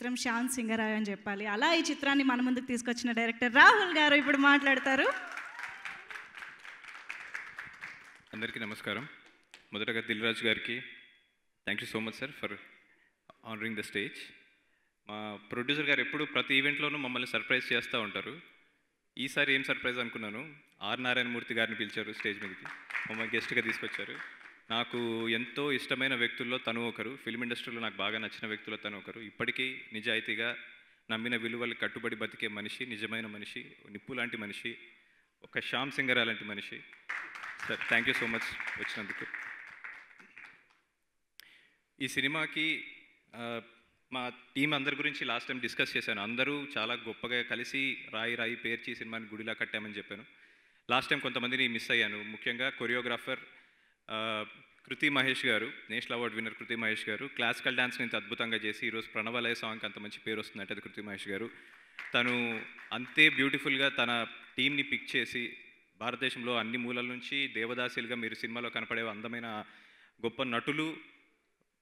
చిత్రం శ్యామ్ సింగరాయ్ అని చెప్పాలి అలా ఈ చిత్రాన్ని మన ముందుకు తీసుకొచ్చిన డైరెక్టర్ రాహుల్ గారు ఇప్పుడు మాట్లాడతారు అందరికీ నమస్కారం మొదటగా దిల్రాజ్ గారికి thank you so much sir for honouring the stage మా ప్రొడ్యూసర్ గారు ఎప్పుడు ప్రతి ఈవెంట్లోనూ మమ్మల్ని సర్ప్రైజ్ చేస్తూ ఉంటారు ఈసారి ఏం సర్ప్రైజ్ అనుకున్నాను ఆర్ నారాయణమూర్తి గారిని పిలిచారు స్టేజ్ మీదకి మమ్మల్ని గెస్ట్గా తీసుకొచ్చారు నాకు ఎంతో ఇష్టమైన వ్యక్తుల్లో తను ఒకరు ఫిల్మ్ ఇండస్ట్రీలో నాకు బాగా నచ్చిన వ్యక్తుల్లో తను ఒకరు ఇప్పటికీ నిజాయితీగా నమ్మిన విలువలు కట్టుబడి బతికే మనిషి నిజమైన మనిషి నిప్పు లాంటి మనిషి ఒక శ్యామ్ సింగర్ లాంటి మనిషి sir thank you so much వచ్చినందుకు ఈ సినిమాకి మా టీం అందరి గురించి లాస్ట్ టైం డిస్కస్ చేశాను అందరూ చాలా గొప్పగా కలిసి రాయి రాయి పేర్చి సినిమాని గుడిలా కట్టామని చెప్పాను లాస్ట్ టైం కొంతమందిని మిస్ అయ్యాను ముఖ్యంగా కొరియోగ్రాఫర్ కృతి మహేష్ గారు national award winner Krithi Mahesh గారు క్లాసికల్ డ్యాన్స్ని ఇంత అద్భుతంగా చేసి ఈరోజు ప్రణవాలయ సాంగ్కి అంత మంచి పేరు వస్తుందంటే అది కృతి మహేష్ గారు తను అంతే బ్యూటిఫుల్గా తన టీంని పిక్ చేసి భారతదేశంలో అన్ని మూలల నుంచి దేవదాసులుగా మీరు సినిమాలో కనపడే అందమైన గొప్ప నటులు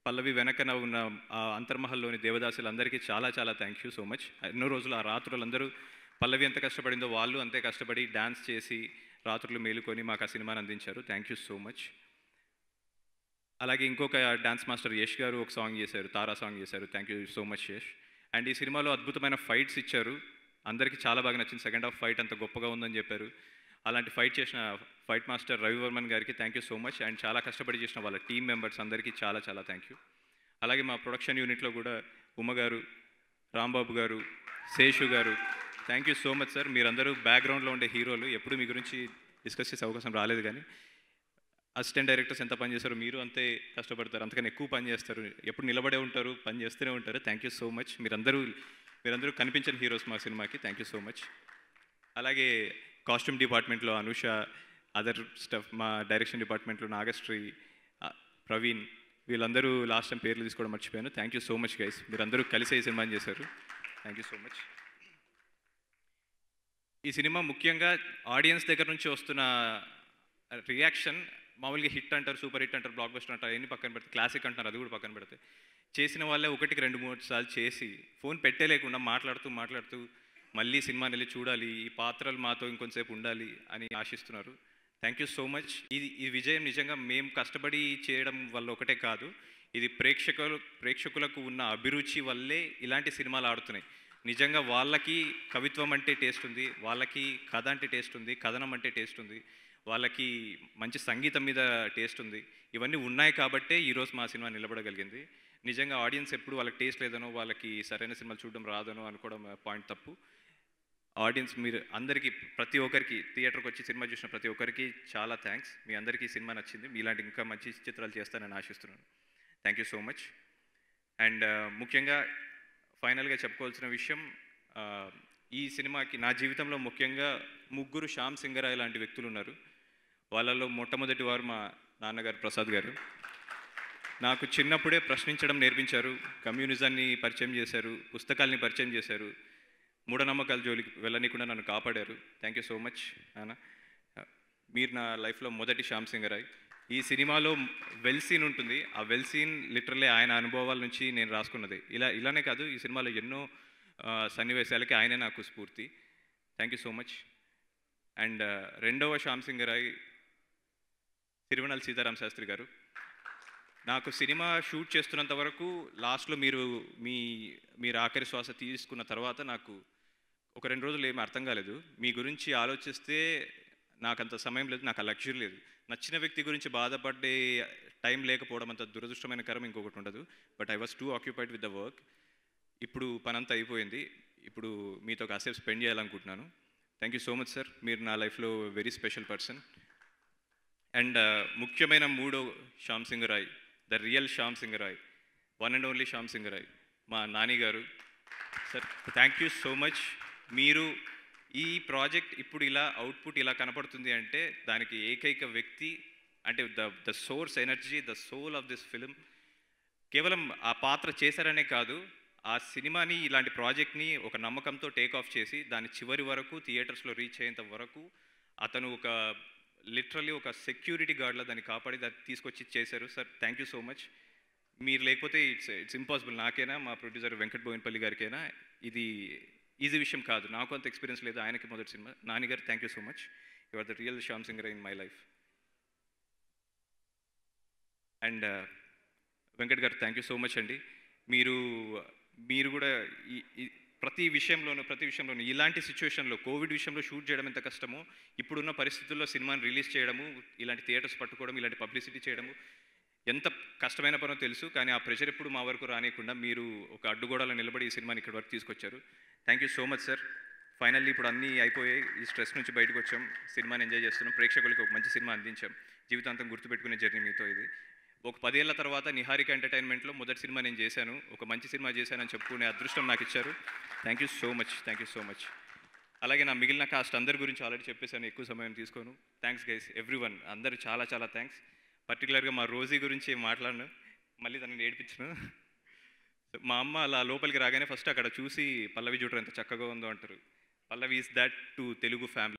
పల్లవి వెనకన ఉన్న ఆ అంతర్మహల్లోని దేవదాసులందరికీ చాలా చాలా థ్యాంక్ యూ సో మచ్ ఎన్నో రోజులు ఆ రాత్రులందరూ పల్లవి ఎంత కష్టపడిందో వాళ్ళు అంతే కష్టపడి డ్యాన్స్ చేసి రాత్రులు మేలుకొని మాకు ఆ సినిమాని అందించారు థ్యాంక్ యూ సో మచ్ అలాగే ఇంకొక డ్యాన్స్ మాస్టర్ యష్ గారు ఒక సాంగ్ చేశారు తారా సాంగ్ చేశారు thank you so much Yash and ఈ సినిమాలో అద్భుతమైన ఫైట్స్ ఇచ్చారు అందరికీ చాలా బాగా నచ్చింది సెకండ్ హాఫ్ ఫైట్ అంత గొప్పగా ఉందని చెప్పారు అలాంటి ఫైట్ చేసిన ఫైట్ మాస్టర్ రవివర్మన్ గారికి thank you so much and చాలా కష్టపడి చేసిన వాళ్ళ టీమ్ మెంబర్స్ అందరికీ చాలా చాలా థ్యాంక్ యూ అలాగే మా ప్రొడక్షన్ యూనిట్లో కూడా ఉమ్మ గారు రాంబాబు గారు శేషు గారు thank you so much sir మీరందరూ బ్యాక్గ్రౌండ్లో ఉండే హీరోలు ఎప్పుడు మీ గురించి డిస్కస్ చేసే అవకాశం రాలేదు కానీ అసిస్టెంట్ డైరెక్టర్స్ ఎంత పని చేస్తారో మీరు అంతే కష్టపడతారు అంతకన్నా ఎక్కువ పని చేస్తారు ఎప్పుడు నిలబడే ఉంటారు పని చేస్తూనే ఉంటారు థ్యాంక్ యూ సో మచ్ మీరందరూ మీరందరూ కనిపించని హీరోస్ మా సినిమాకి థ్యాంక్ యూ సో మచ్ అలాగే కాస్ట్యూమ్ డిపార్ట్మెంట్లో అనుష అదర్ స్టఫ్ మా డైరెక్షన్ డిపార్ట్మెంట్లో నాగశ్రీ ప్రవీణ్ వీళ్ళందరూ లాస్ట్ టైం పేర్లు తీసుకోవడం మర్చిపోయాను thank you so much guys మీరందరూ కలిసి ఈ సినిమాని చేశారు థ్యాంక్ యూ సో మచ్ ఈ సినిమా ముఖ్యంగా ఆడియన్స్ దగ్గర నుంచి వస్తున్న రియాక్షన్ మామూలుగా హిట్ అంటారు సూపర్ హిట్ అంటారు బ్లాక్ బస్టర్ అంటారు అన్ని పక్కన పెడితే క్లాసిక్ అంటారు అది కూడా పక్కన పెడితే చేసిన వాళ్ళే ఒకటికి రెండు మూడు సార్లు చేసి ఫోన్ లేకుండా మాట్లాడుతూ మాట్లాడుతూ మళ్ళీ సినిమాని వెళ్ళి చూడాలి ఈ పాత్రలు మాతో ఇంకొంతసేపు ఉండాలి అని ఆశిస్తున్నారు థ్యాంక్ యూ సో మచ్ ఇది ఈ విజయం నిజంగా మేము కష్టపడి చేయడం వల్ల ఒకటే కాదు ఇది ప్రేక్షకులు ప్రేక్షకులకు ఉన్న అభిరుచి వల్లే ఇలాంటి సినిమాలు ఆడుతున్నాయి నిజంగా వాళ్ళకి కవిత్వం అంటే టేస్ట్ ఉంది వాళ్ళకి కథ అంటే టేస్ట్ ఉంది కథనం అంటే టేస్ట్ ఉంది వాళ్ళకి మంచి సంగీతం మీద టేస్ట్ ఉంది ఇవన్నీ ఉన్నాయి కాబట్టే ఈరోజు మా సినిమా నిలబడగలిగింది నిజంగా ఆడియన్స్ ఎప్పుడు వాళ్ళకి టేస్ట్ లేదనో వాళ్ళకి సరైన సినిమాలు చూడడం రాదనో అనుకోవడం పాయింట్ తప్పు ఆడియన్స్ మీరు అందరికీ ప్రతి ఒక్కరికి థియేటర్కి వచ్చి సినిమా చూసిన ప్రతి ఒక్కరికి చాలా థ్యాంక్స్ మీ అందరికీ సినిమా నచ్చింది మీలాంటి ఇంకా మంచి చిత్రాలు చేస్తానని ఆశిస్తున్నాను thank you so much and ముఖ్యంగా ఫైనల్గా చెప్పుకోవాల్సిన విషయం ఈ సినిమాకి నా జీవితంలో ముఖ్యంగా ముగ్గురు శ్యామ్ సింగరాయ్ లాంటి వ్యక్తులు ఉన్నారు వాళ్ళలో మొట్టమొదటి వారు మా నాన్నగారు ప్రసాద్ గారు నాకు చిన్నప్పుడే ప్రశ్నించడం నేర్పించారు కమ్యూనిజాన్ని పరిచయం చేశారు పుస్తకాల్ని పరిచయం చేశారు మూఢనమ్మకాల జోలికి వెళ్ళనీకుండా నన్ను కాపాడారు థ్యాంక్ యూ సో మచ్ నాన్న మీరు నా లైఫ్లో మొదటి శ్యామ్ సింగరాయ్ ఈ సినిమాలో వెల్ సీన్ ఉంటుంది ఆ వెల్ సీన్ లిటరలీ ఆయన అనుభవాల నుంచి నేను రాసుకున్నది ఇలా ఇలానే కాదు ఈ సినిమాలో ఎన్నో సన్నివేశాలకి ఆయనే నాకు స్ఫూర్తి thank you so much and రెండవ శ్యామ్ సింగ్ రాయ్ తిరువనల్ సీతారాం శాస్త్రి గారు నాకు సినిమా షూట్ చేస్తున్నంత వరకు లాస్ట్లో మీరు మీ మీరు ఆఖరి శ్వాస తీసుకున్న తర్వాత నాకు ఒక రెండు రోజులు ఏమీ అర్థం కాలేదు మీ గురించి ఆలోచిస్తే నాకు అంత సమయం లేదు నాకు ఆ లక్ష్యం లేదు నచ్చిన వ్యక్తి గురించి బాధపడే టైం లేకపోవడం అంత దురదృష్టమైన కరం ఇంకొకటి ఉండదు but I was too occupied with the work ఇప్పుడు పనంతా అయిపోయింది ఇప్పుడు మీతో కాసేపు స్పెండ్ చేయాలనుకుంటున్నాను thank you so much sir మీరు నా లైఫ్లో వెరీ స్పెషల్ పర్సన్ అండ్ ముఖ్యమైన మూడో Shyam Singh Roy the real Shyam Singh Roy one and only Shyam Singh Roy మా నాని గారు sir thank you so much మీరు ఈ ప్రాజెక్ట్ ఇప్పుడు ఇలా అవుట్పుట్ ఇలా కనపడుతుంది అంటే దానికి ఏకైక వ్యక్తి అంటే the the source energy the soul of this film కేవలం ఆ పాత్ర చేశారనే కాదు ఆ సినిమాని ఇలాంటి ప్రాజెక్ట్ని ఒక నమ్మకంతో టేక్ ఆఫ్ చేసి దాని చివరి వరకు థియేటర్స్లో రీచ్ అయ్యేంత వరకు అతను ఒక లిటరలీ ఒక సెక్యూరిటీ గార్డ్లా దాన్ని కాపాడి దాన్ని తీసుకొచ్చి చేశారు sir thank you so much మీరు లేకపోతే ఇట్స్ ఇట్స్ ఇంపాసిబుల్ నాకైనా మా ప్రొడ్యూసర్ వెంకట్ బోయినపల్లి గారికైనా ఇది ఈజీ విషయం కాదు నాకు అంత ఎక్స్పీరియన్స్ లేదు ఆయనకి మొదటి సినిమా uh, గారు thank you so much you are the real Shyam Singha in my life and Venkat గారు థ్యాంక్ యూ సో మచ్ అండి మీరు మీరు కూడా ఈ ప్రతి విషయంలోనూ ప్రతి విషయంలోనూ ఇలాంటి సిచ్యువేషన్లో కోవిడ్ విషయంలో షూట్ చేయడం ఎంత కష్టమో ఇప్పుడున్న పరిస్థితుల్లో సినిమాని రిలీజ్ చేయడము ఇలాంటి థియేటర్స్ పట్టుకోవడం ఇలాంటి పబ్లిసిటీ చేయడము ఎంత కష్టమైన పనో తెలుసు కానీ ఆ ప్రెషర్ ఎప్పుడు మా వరకు రానియకుండా మీరు ఒక అడ్డుగోడలో నిలబడి ఈ సినిమాని ఇక్కడి వరకు తీసుకొచ్చారు thank you so much sir finally ఇప్పుడు అన్నీ అయిపోయాయి ఈ స్ట్రెస్ నుంచి బయటకు వచ్చాం సినిమాని ఎంజాయ్ చేస్తున్నాం ప్రేక్షకులకు ఒక మంచి సినిమా అందించాం జీవితాంతం గుర్తుపెట్టుకునే జర్నీ మీతో ఇది ఒక పదేళ్ల తర్వాత నిహారిక ఎంటర్టైన్మెంట్లో మొదటి సినిమా నేను చేశాను ఒక మంచి సినిమా చేశానని చెప్పుకునే అదృష్టం నాకు ఇచ్చారు thank you so much thank you so much అలాగే నా మిగిలిన కాస్ట్ అందరి గురించి ఆల్రెడీ చెప్పేశాను ఎక్కువ సమయం తీసుకోను థ్యాంక్స్ గైస్ ఎవ్రీ వన్ అందరూ చాలా చాలా థ్యాంక్స్ పర్టికులర్గా మా రోజీ గురించి మాట్లాడను మళ్ళీ తనని నేర్పించను మా అమ్మ అలా లోపలికి రాగానే ఫస్ట్ అక్కడ చూసి పల్లవి చూడరు ఎంత చక్కగా ఉందో అంటారు Pallavi is that to Telugu family